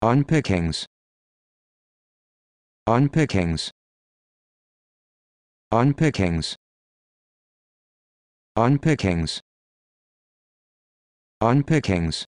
on pickings on pickings on pickings on pickings on pickings